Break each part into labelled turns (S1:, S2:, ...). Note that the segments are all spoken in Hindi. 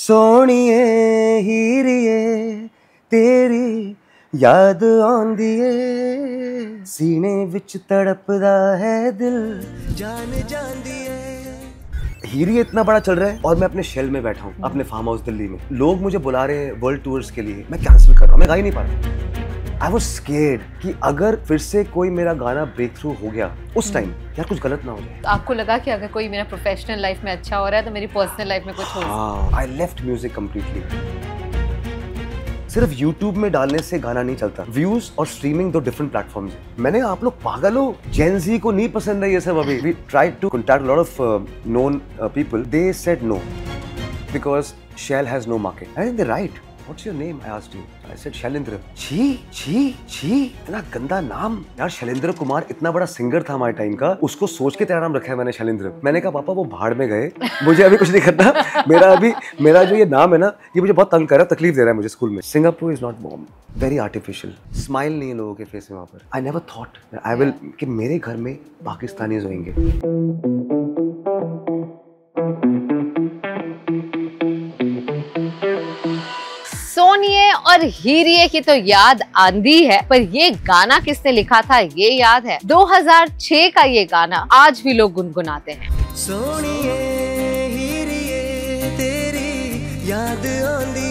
S1: सोनिए हीरिए तेरी याद आंदी है ਸੀਨੇ ਵਿੱਚ ਤੜਪਦਾ ਹੈ ਦਿਲ ਜਾਨ ਜਾਂਦੀ हीरी इतना बड़ा चल रहा है और मैं अपने शेल में बैठा हूँ अपने फार्म हाउस दिल्ली में लोग मुझे बुला रहे हैं वर्ल्ड टूर्स के लिए मैं कैंसिल कर रहा हूँ मैं गा ही नहीं पा रहा आई वॉज स्केर्ड कि अगर फिर से कोई मेरा गाना ब्रेक थ्रू हो गया उस टाइम हम्म। यार कुछ गलत ना हो जाए
S2: तो आपको लगा कि अगर कोई मेरा प्रोफेशनल लाइफ में अच्छा हो रहा है तो मेरी पर्सनल लाइफ में कुछ हो आई
S1: लेफ्ट म्यूजिक कम्प्लीटली सिर्फ YouTube में डालने से गाना नहीं चलता व्यूज और स्ट्रीमिंग दो डिफरेंट प्लेटफॉर्म हैं मैंने आप लोग पागल हो जेन जी को नहीं पसंद है ये सब अभी we try to contact lot of known people they set no because Shael has no market I think they right What's your name? I asked you. I said Shailendra. छी छी छी इतना गंदा नाम यार शैलेंद्र कुमार इतना बड़ा सिंगर था हमारे टाइम का उसको सोच के तेरा नाम रखा है मैंने शैलेंद्र मैंने कहा पापा वो भाड़ में गए मुझे अभी कुछ नहीं करना मेरा अभी मेरा जो ये नाम है ना ये मुझे बहुत तंग कर रहा है तकलीफ दे रहा है मुझे स्कूल में Singapore is not warm very artificial smile नहीं है लोगों के फेस में वहाँ पर I never thought I will कि मेरे घर में पाकिस्तानीज होंगे
S2: बार हीरिए की तो याद आंधी है पर ये गाना किसने लिखा था ये याद है 2006 का ये गाना आज भी लोग गुनगुनाते हैं
S1: सोनिए तेरी
S2: याद आंधी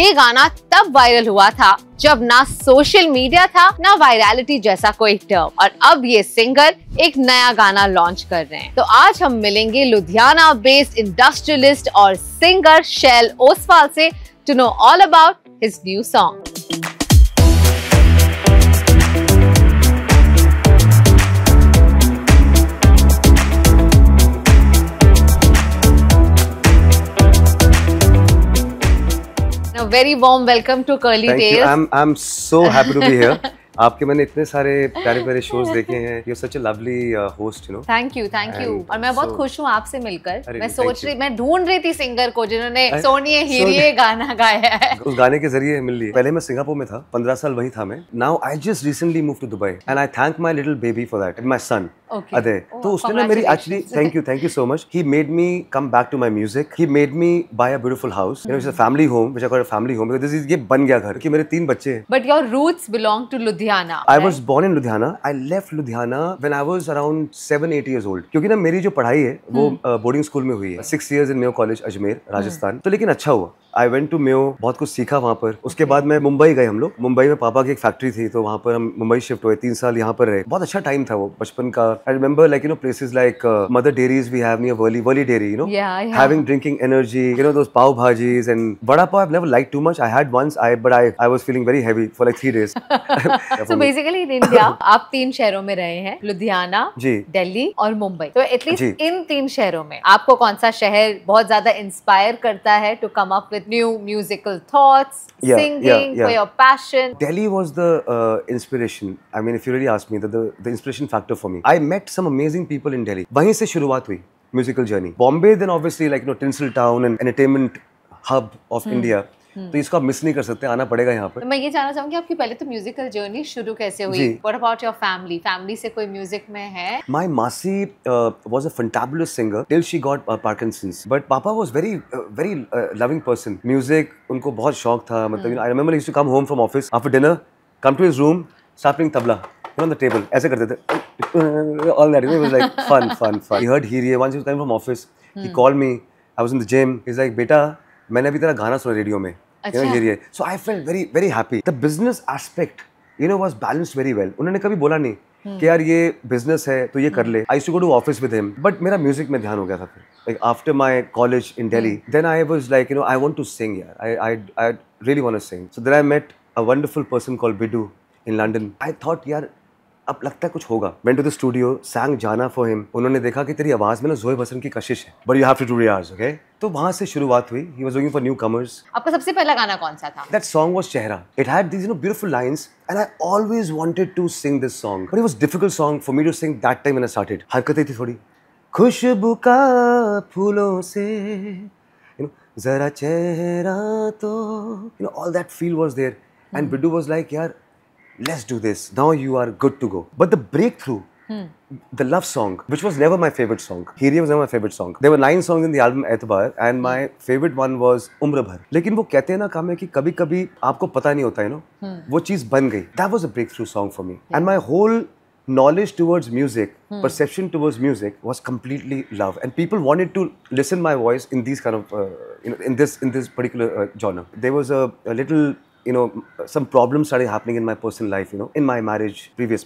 S2: ये गाना तब वायरल हुआ था जब ना सोशल मीडिया था ना वायरलिटी जैसा कोई टर्म और अब ये सिंगर एक नया गाना लॉन्च कर रहे हैं तो आज हम मिलेंगे लुधियाना बेस्ड इंडस्ट्रियलिस्ट और सिंगर शैल ओसवाल से to know all about his new song. A very warm welcome to Curly Thank Tales. You.
S1: I'm, I'm so happy to be here. आपके मैंने इतने सारे प्यारे प्यारे शोज देखे हैं you such a lovely host you know
S2: thank you thank you और मैं बहुत so, खुश हूँ आपसे मिलकर मैं सोच रही मैं ढूंढ रही थी सिंगर को जिन्होंने सोनिए हीरिए गाना गाया है
S1: उस गाने के जरिए मिल लिए पहले मैं सिंगापुर में था पंद्रह साल वहीं था मैं now I just recently move to Dubai and I thank my little baby for that my son
S2: Aday तो उसने ना मेरी actually thank
S1: you thank you so much he made me come back to my music he made me buy a beautiful house family home family home ये बन गया घर की मेरे तीन बच्चे
S2: but your roots belong to Ludhiana Ludhiana I was
S1: born in Ludhiana I left Ludhiana when I was around seven eight year old क्योंकि ना मेरी जो पढ़ाई है वो बोर्डिंग hmm. स्कूल में हुई है six year in Mayo college Ajmer Rajasthan तो लेकिन अच्छा हुआ आई वेंट टू मेयो बहुत कुछ सीखा वहाँ पर उसके बाद मैं मुंबई गए हम लोग मुंबई में पापा की एक फैक्ट्री थी तो वहाँ पर हम मुंबई शिफ्ट हुए तीन साल यहाँ पर रहे बहुत अच्छा टाइम था वो बचपन का I remember like you know places like mother dairies we have near Worli Worli dairy you know having drinking energy you know दो pav bhajis and vada pav I never like too much I had once I but I I was feeling very heavy for like three days
S2: so basically in India आप तीन शहरों में रहे हैं लुधियाना दिल्ली और मुंबई तो एटलीस्ट इन तीन शहरों में आपको कौन सा शहर बहुत ज्यादा इंस्पायर करता है to come up with new musical thoughts singing for your passion
S1: Delhi was the inspiration I mean if you really ask me the the inspiration factor for me I met some amazing people in Delhi वहीं से शुरुआत हुई musical journey Bombay then obviously like no tinsel town and entertainment hub of India hmm. तो इसको आप मिस नहीं कर सकते आना पड़ेगा यहाँ पर तो
S2: मैं ये जानना चाहूंगी आपकी पहले तो म्यूजिकल जर्नी शुरू कैसे हुई what about your family family से कोई म्यूजिक में है
S1: my masi was a fantabulous singer till she got Parkinson's but papa was very very loving person music उनको बहुत शौक था मतलब I remember to come home from office after dinner come to his room starting tabla on the table ऐसे करते थे all that it was like fun fun fun he heard here once he was coming from office he hmm. called me I was in the gym he's like बेटा मैंने अभी तेरा गाना सुना रेडियो में अच्छा? you know, here, here. So I felt very very happy. The business aspect, you know, was उन्होंने कभी बोला नहीं hmm. कि यार ये बिजनेस है तो ये hmm. कर हम्म। ले I go to office with him but मेरा म्यूजिक में ध्यान हो गया था फिर like after my college in Delhi then I was like you know I want to sing यार I I really want sing so then I met a wonderful person call Biddu in London I thought यार अब लगता है कुछ होगा went to the studio sang Jaana for him उन्होंने देखा कि तेरी आवाज में ना जोए बसन की कशिश है but you have to do riyaz okay तो वहां से शुरुआत हुई he was looking for new comers
S2: आपका सबसे पहला गाना कौन सा था
S1: that song was Chehra it had these you know beautiful lines and I always wanted to sing this song but it was difficult song for me to sing that time when I started हरकतें थी थोड़ी खुशबू का फूलों से यू नो जरा चेहरा तो you know all that feel was there and Biddu was like यार let's do this. Now you are good to go. But the breakthrough Hmm. The love song, which was never my favorite song. Hiriya was never my favorite song. There were nine songs in the album Etibar, and my hmm. favorite one was Umr Bhar. लेकिन वो कहते हैं ना काम है कि कभी कभी आपको पता नहीं होता That was a breakthrough song for me. And my whole knowledge towards music, hmm. perception towards music was completely love, and people wanted to listen my voice in these kind of, uh, you know, in this in this particular uh, genre. There was a, a little you know some problem started happening in my personal life, you know, in my marriage, previous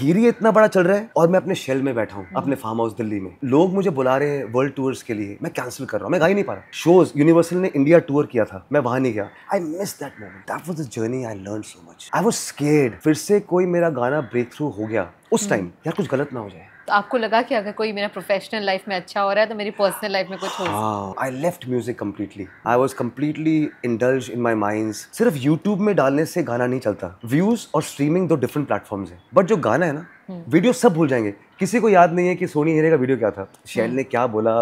S1: Heeriye इतना बड़ा चल रहा है और मैं अपने शेल में बैठा हूँ अपने फार्म हाउस दिल्ली में लोग मुझे बुला रहे हैं वर्ल्ड टूर्स के लिए मैं कैंसिल कर रहा हूँ मैं गा ही नहीं पा रहा शोज यूनिवर्सल ने इंडिया टूर किया था मैं वहाँ नहीं गया I miss that moment that was the journey I learn so much I was scared फिर से कोई मेरा गाना ब्रेक थ्रू हो गया उस टाइम यार कुछ गलत ना हो जाए
S2: तो आपको लगा कि अगर कोई मेरा प्रोफेशनल लाइफ में अच्छा हो रहा है तो मेरी पर्सनल लाइफ में कुछ
S1: हो I left music completely I was completely indulge in my mind सिर्फ यूट्यूब में डालने से गाना नहीं चलता व्यूज और स्ट्रीमिंग दो डिफरेंट प्लेटफॉर्म्स है बट जो गाना है ना वीडियो हम्म। सब भूल जाएंगे किसी को याद नहीं है कि सोनी हेरे का वीडियो क्या था शैल हम्म। ने क्या बोला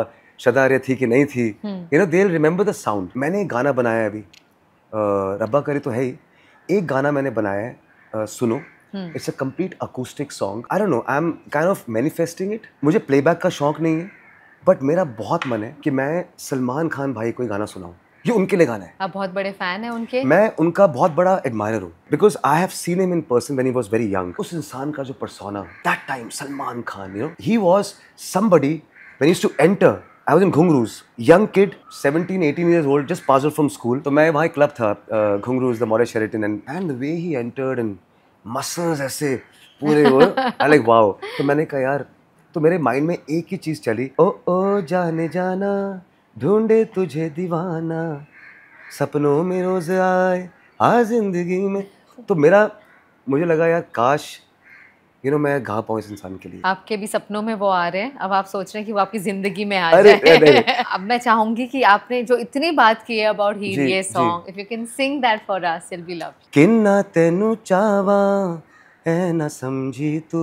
S1: शदा थी कि नहीं थी you know they remember the sound मैंने एक गाना बनाया अभी रब्बा करे तो है ही एक गाना मैंने बनाया है सुनो it's a complete acoustic song I don't know I am kind of manifesting it मुझे प्लेबैक का शौक नहीं है बट मेरा बहुत मन है कि मैं सलमान खान भाई को ही गाना सुनाऊं ये उनके लिए गाना है
S2: आप बहुत बड़े फैन हैं उनके मैं
S1: उनका बहुत बड़ा एडमायर हूँ because I have seen him in person when he was very young उस इंसान का जो persona that time Salman Khan you know he was somebody when used to enter I was in Ghungroos young kid 17, 18 years old just passed out from school. तो मैं वहां एक क्लब था Ghungroos the Maurya Sheraton and and the way he entered and muscles ऐसे
S2: पूरे वो अलग
S1: वाओ तो मैंने कहा यार तो मेरे माइंड में एक ही चीज़ चली ओ ओ जाने जाना ढूंढे तुझे दीवाना सपनों में रोज आए आ जिंदगी में तो मेरा मुझे लगा यार काश यू नो मैं घा पाऊँ इस इंसान के लिए
S2: आपके भी सपनों में वो आ रहे हैं अब आप सोच रहे हैं कि वो आपकी जिंदगी में आ रहे हैं अब मैं चाहूंगी कि आपने जो इतनी बात की है अबाउट ही ये song if you can sing that for us will be love
S1: किन्ना तेनु चावा है ना समझी तू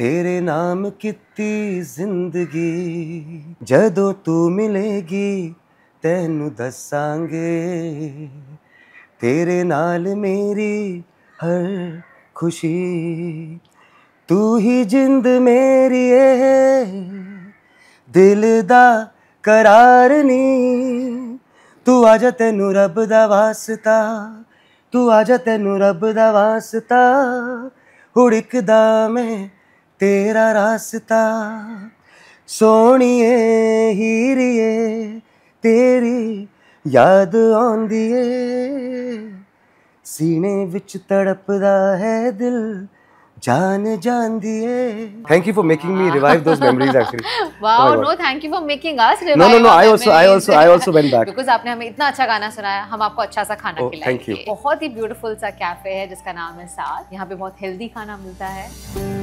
S1: तेरे नाम कितनी जिंदगी जदों तू मिलेगी तेनु दसांगे तेरे नाल मेरी हर खुशी तू ही जिंद मेरी है दिल दा करार नी तू आज तेनू रब दा वास्ता तू आज तेनू रब दा वास्ता हुड़कदा मैं तेरा रास्ता सोनी हीरिए तेरी याद आंदी सीने विच तड़पदा है दिल जान जान दिए thank you for making me revive those memories actually
S2: wow no thank you for making us no no no I also I also I
S1: also went back because
S2: आपने हमें इतना अच्छा गाना सुनाया हम आपको अच्छा सा खाना oh, खिलाएंगे बहुत ही ब्यूटीफुल सा कैफे है जिसका नाम है साथ यहां पे बहुत हेल्दी खाना मिलता है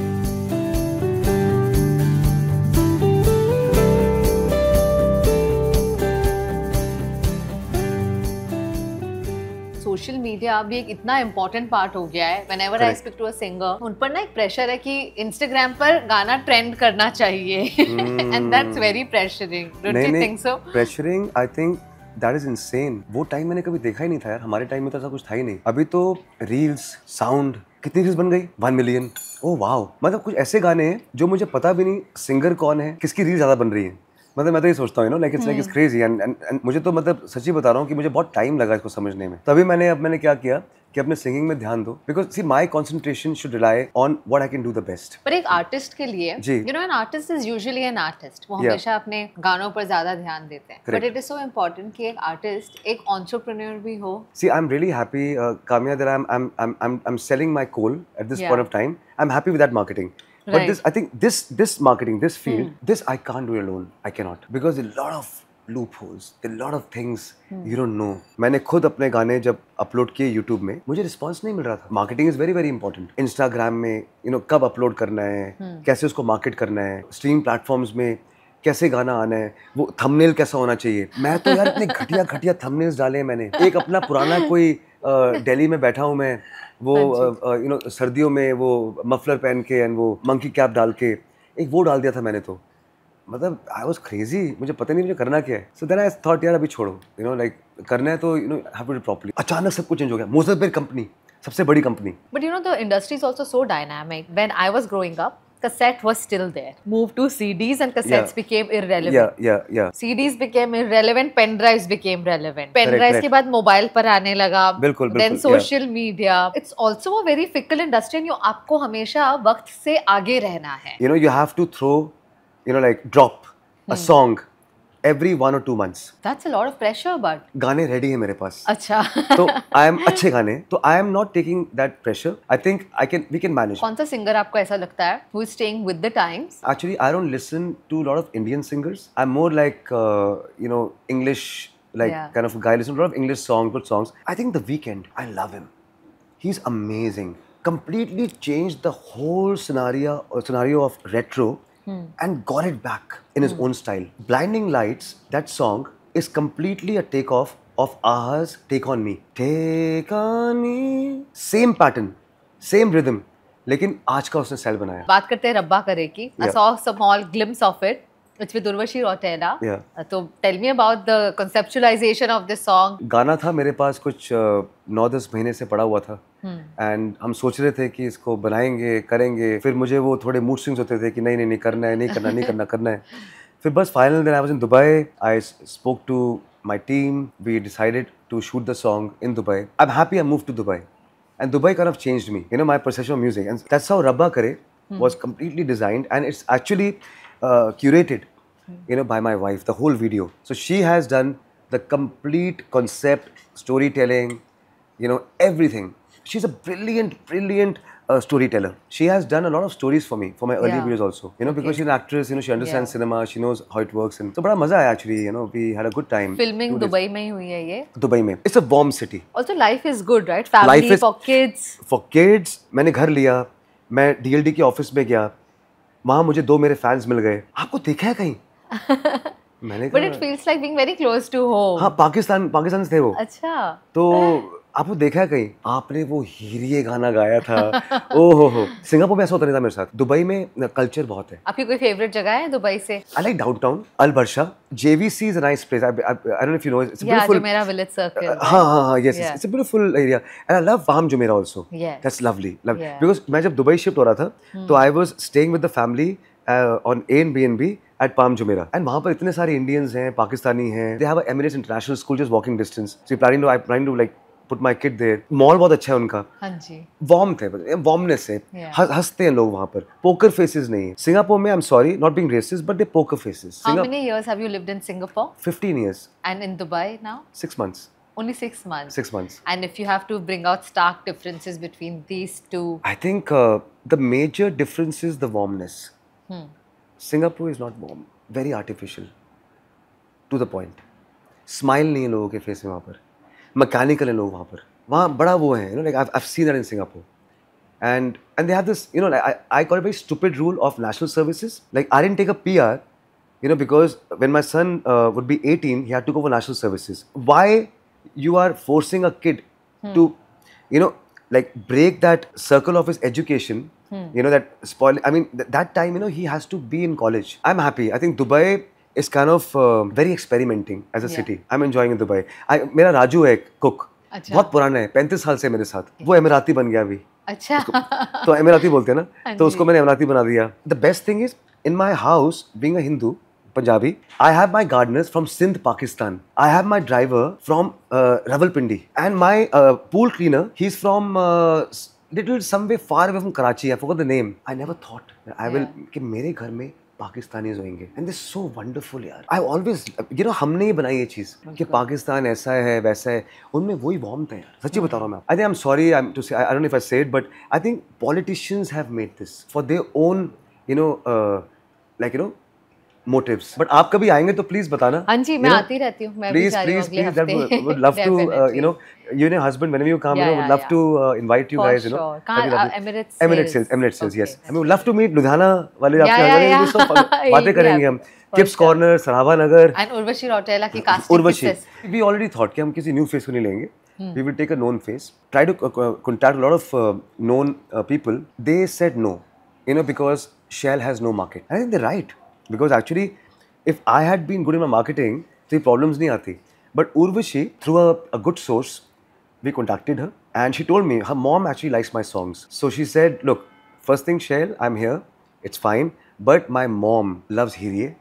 S2: सोशल मीडिया अभी एक इतना इम्पोर्टेंट पार्ट हो गया है whenever I speak to a singer उन पर ना एक प्रेशर है कि इंस्टाग्राम पर गाना ट्रेंड करना चाहिए
S1: and that's very
S2: pressuring don't you think so
S1: pressuring I think that is insane वो टाइम मैंने कभी देखा ही नहीं था यार हमारे टाइम में तो ऐसा कुछ था ही नहीं अभी तो रील्स साउंड कितनी रील्स बन गई वन मिलियन ओ वाह मतलब कुछ ऐसे गाने हैं जो मुझे पता भी नहीं सिंगर कौन है किसकी रील ज्यादा बन रही है मतलब मैं तो ये सोचता हूँ you know like it's like it's crazy and and मुझे तो मतलब सच ही बता रहा हूँ कि मुझे बहुत टाइम लगा इसको समझने में तभी मैंने अब मैंने क्या किया कि अपने सिंगिंग में ध्यान दो because see my concentration should rely on what I can do the best
S2: पर एक आर्टिस्ट के लिए जी you know an artist is usually an artist वो हमेशा अपने गानों पर ज्यादा ध्यान देते हैं but it is so important कि एक आर्टिस्ट एक ऑन्टरप्रनियर भी हो
S1: see I am really happy कामया that I am I am selling my call at this point of time I am happy with that marketing Right. But this, I think this this marketing, this hmm. field, mm. this I can't do alone. I cannot because a lot of loopholes a lot of things you don't know मैंने खुद अपने गाने जब अपलोड किए यूट्यूब में मुझे रिस्पॉन्स नहीं मिल रहा था marketing is very very important Instagram में यू you नो know, कब अपलोड करना है hmm. कैसे उसको मार्केट करना है स्ट्रीम प्लेटफॉर्म्स में कैसे गाना आना है वो थंबनेल कैसा होना चाहिए मैं तो यार इतने घटिया घटिया थंबनेल्स डाले हैं मैंने एक अपना पुराना कोई दिल्ली में बैठा हूँ मैं वो यू हाँ नो सर्दियों में वो मफलर पहन के एंड वो मंकी कैप डाल के एक वो डाल दिया था मैंने तो मतलब आई वॉज क्रेजी मुझे पता नहीं मुझे करना क्या है सो देन आई थॉट यार अभी छोड़ो यू नो लाइक करना है तो you know have to properly अचानक सब कुछ चेंज हो गया मोजर बेर कंपनी सबसे बड़ी company
S2: but you know the industry is also so dynamic when I was growing up cassette was still there. Moved to CDs and cassettes yeah. became irrelevant. Yeah, yeah, yeah. CDs became irrelevant, pen drives became relevant. Pen drives के बाद mobile पर आने लगा. बिल्कुल, बिल्कुल. Then social yeah. media. It's also a very fickle industry and you आपको हमेशा वक्त से आगे रहना है.
S1: You know you have to throw, you know like drop hmm. a song. Every one और two months
S2: that's a lot of pressure but
S1: गाने रेडी है मेरे पास अच्छा तो आई एम अच्छे गाने तो I am not taking that pressure I think I can we can manage
S2: कौन सा सिंगर आपको ऐसा लगता है who is staying with the times
S1: actually I don't listen to lot of Indian singers I am more like you know English like yeah. kind of guy. I listen to a lot of English songs, good songs. I think The Weekend. I love him. He's amazing. Completely changed the whole scenario uh, scenario of retro hmm. and got it back in his hmm. own style. Blinding Lights, that song, is completely a takeoff of Aha's Take On Me. Take On Me. Same pattern, same rhythm. लेकिन आज का उसने सेल बनाया
S2: बात करते हैं रब्बा करे की I saw small glimpse of it it's with Urvashi Rautela तो tell me about the conceptualization of this song
S1: गाना था मेरे पास कुछ नौ दस महीने से पड़ा हुआ था एंड हम्म। हम सोच रहे थे कि इसको बनाएंगे करेंगे फिर मुझे वो थोड़े मूड स्विंग्स होते थे कि नहीं नहीं नहीं करना है नहीं करना नहीं करना करना है फिर बस फाइनल दिन I was in Dubai I spoke to my team we decided to shoot the song in Dubai I am happy I move to Dubai and Dubai kind of change me you know my process of music and that's how Rabba Kare was completely designed and it's actually curated you by my wife the whole video so she has done the complete concept story telling you know every everything she's a brilliant, brilliant uh, storyteller. She has done a lot of stories for me for my early yeah. videos also. You know, because okay. she's an actress, you know, she understands yeah. cinema, she knows how it works, and so बड़ा मजा आया actually. You know, we had a good time. Filming
S2: Dubai में ही हुई है ये.
S1: दुबई में. It's a warm city.
S2: Also, life is good, right? Family life is, for kids.
S1: For kids, मैंने घर लिया. मैं DLD के ऑफिस में गया. वहाँ मुझे दो मेरे फैंस मिल गए. आपको देखा है कहीं? मैंने but it
S2: feels like being very close to home हाँ
S1: पाकिस्तान पाकिस्तान से थे वो अच्छा तो आपको देखा कहीं आपने वो हीरिए गाना गाया था ओ हो सिंगापुर में ऐसा होता नहीं था मेरे साथ दुबई में कल्चर बहुत है
S2: आपकी कोई फेवरेट जगह है दुबई से
S1: आई लाइक डाउन टाउन अल JVC is nice place I I don't know it's beautiful
S2: मेरा विलेज सर्कल हां
S1: हां हां yes it's a beautiful area and I love वाम Jumeirah also that's lovely because मैं जब दुबई शिफ्ट हो रहा था hmm. तो I was staying with the family on a N B N B at Palm Jumeirah and वहाँ पर इतने सारे इंडियंस हैं पाकिस्तानी हैं they have Emirates International School just walking distance planning to I planning to like put my kid there mall बहुत अच्छा है उनका वार्म थे वार्मनेस है हंसते हैं लोग वहाँ पर पोकर फेसेस नहीं है सिंगापुर में I am sorry not being racist but they poker faces how many
S2: years have you lived in Singapore
S1: 15 years
S2: and in Dubai now 6 months only six months six months and if you have to bring out stark differences between these two
S1: i think uh, the major difference is the warmness hmm. singapore is not warm very artificial to the point smile नहीं है लोगों के फेस में वहाँ पर mechanical and लोग वहाँ पर वहाँ बड़ा वो है you know like I have seen that in and and they have this you know I, call it a very stupid rule of national services like I didn't take a PR you know because when my son uh, would be 18 he had to go for national services why you are forcing a kid hmm. to you know like break that circle of his education hmm. you know that spoil I mean that time you know he has to be in college I'm happy I think Dubai is kind of very experimenting as a city I am enjoying enjoying in मेरा राजू है कुक अच्छा. बहुत पुराना है पैंतीस साल से मेरे साथ वो अमीराती बन गया अभी
S2: अच्छा उसको, तो
S1: अमीराती बोलते हैं ना हाँ तो उसको मैंने अमीराती बना दिया the best thing is in my house being Hindu Punjabi I have my gardeners from Sindh Pakistan I have my driver from Rawalpindi and my pool cleaner he is from little some way far away from Karachi I forgot the name I never thought I will कि मेरे घर में पाकिस्तानीज होंगे एंड दिस सो वंडरफुल यार आई ऑलवेज यू नो हमने ही बनाई ये चीज़ कि पाकिस्तान ऐसा है वैसा है उनमें वही बॉम्ब था यार सच्ची बता रहा हूँ मैं I think I am sorry I to say I don't if I said but I think politicians have made this for their own you know like you know motives but आप कभी आएंगे तो प्लीज बताना हाँ जी मैं you know, आती
S2: रहती हूँ please please please would love to
S1: you know you know husband when you come you know would love to invite you guys you know Emirates Emirates Emirates yes I would love to meet Ludhiana वाले आपके हस्बैंड बातें करेंगे हम tips corner Sarabha Nagar
S2: and Urvashi Rautela की casting Urvashi
S1: we already thought कि हम किसी न्यू फेस को नहीं लेंगे hmm. we will take a known face try to uh, contact a lot of uh, known uh, people they said no you know because shell has no market i think right because actually if I had been good in my marketing तो ये प्रॉब्लम्स नहीं आती but Urvashi through a good source we contacted her and she told me her mom actually likes my songs so she said look first thing shall I am here it's fine but my mom loves Heeriye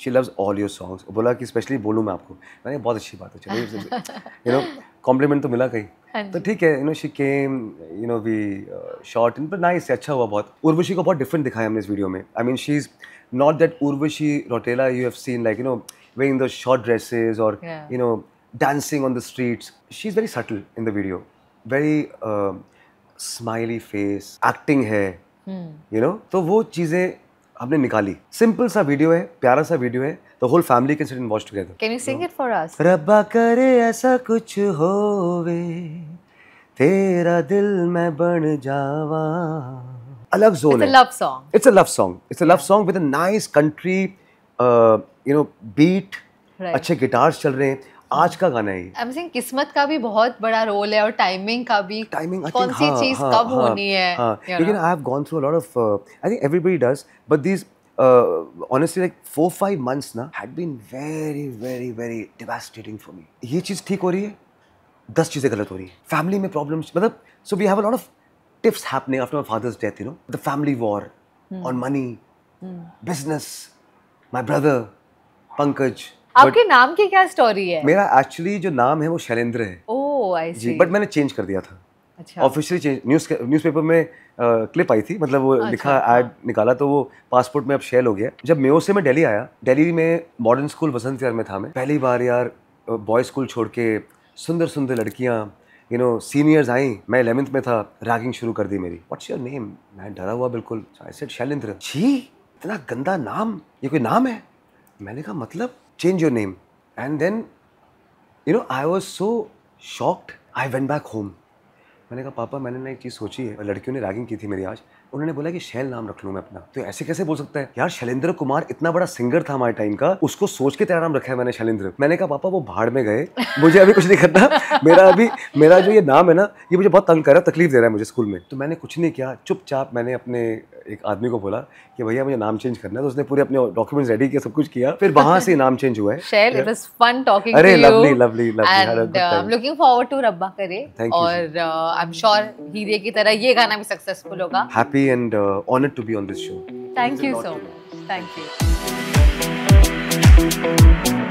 S1: she loves all your songs बोला कि स्पेशली बोलूँ मैं आपको मैंने बहुत अच्छी बात है चलो यू नो कॉम्प्लीमेंट तो मिला कहीं हाँ तो ठीक है you know she came you know we shot in पर इससे अच्छा हुआ बहुत उर्वशी को बहुत डिफरेंट दिखाया हमने इस वीडियो में I mean she is not that Urvashi Rautela you have seen like you know in the short dresses और you know dancing on the street she is very subtle in the video very smiley face acting है, यू hmm. नो तो वो चीज़ें हमने निकाली सिंपल सा वीडियो है प्यारा सा वीडियो है the whole family can sit and watch together
S2: can you sing it for us
S1: Rabba Kare ऐसा कुछ होवे तेरा दिल मैं बन जावा अलग zone a love song it's a love song it's a love song with a nice country you know beat अच्छे गिटार्स चल रहे हैं आज का गाना है
S2: आई एम किस्मत का भी बहुत बड़ा रोल है और टाइमिंग का भी टाइमिंग कौन सी हाँ, चीज हाँ, कब हाँ, होनी है लेकिन I
S1: have gone through a lot of I think everybody does but this honestly like like four months ना had been very very very very for me ये चीज़ ठीक हो रही है दस चीज़ें गलत हो रही है फैमिली में प्रॉब्लम्स मतलब so we have a lot of tiffs happening after my father's death you know the family war on money business my brother Pankaj आपके
S2: But नाम की क्या स्टोरी है मेरा
S1: एक्चुअली जो नाम है वो शैलेंद्र है
S2: ओह आई बट
S1: मैंने चेंज कर दिया था ऑफिशियली चेंज न्यूज पेपर में आ, क्लिप आई थी मतलब वो अच्छा, लिखा एड हाँ। निकाला तो वो पासपोर्ट में अब शेल हो गया जब मेयो से मैं दिल्ली आया दिल्ली में मॉडर्न स्कूल वसंत विहार में था मैं पहली बार यार बॉय स्कूल छोड़ के सुंदर सुंदर लड़कियाँ यू नो सीनियर्स आई मैं इलेवंथ में था रैगिंग शुरू कर दी मेरी व्हाट्स योर नेम मैं डरा हुआ बिल्कुल आई सेड शैलेंद्र जी इतना गंदा नाम ये कोई नाम है मैंने कहा मतलब change your name. And then, you know, I was so shocked. I went back home. मैंने कहा पापा मैंने ना एक चीज़ सोची है लड़कियों ने रैगिंग की थी मेरी आज उन्होंने बोला कि शैल नाम रख लू मैं अपना तो ऐसे कैसे बोल सकता है यार शैलेंद्र कुमार इतना बड़ा सिंगर था हमारे टाइम का उसको सोच के तेरा नाम रखा है मैंने शैलेंद्र मैंने कहा पापा वो भाड़ में गए मुझे अभी कुछ नहीं करना मेरा अभी मेरा जो ये नाम है ना ये मुझे बहुत तंग कर रहा है तकलीफ दे रहा है मुझे स्कूल में तो मैंने कुछ नहीं किया चुपचाप मैंने अपने एक आदमी को बोला कि भैया मुझे नाम चेंज करना है तो उसने पूरे अपने डॉक्यूमेंट्स रेडी किया सब कुछ किया फिर वहां से नाम चेंज हुआ है shall it was
S2: fun talking to you अरे lovely
S1: lovely lovely I am
S2: looking forward to Rabba Kare और आई एम श्योर हीरे की तरह ये गाना भी सक्सेसफुल होगा
S1: happy happy and uh, honored to be on this show.
S2: Thank you so much. Thank you.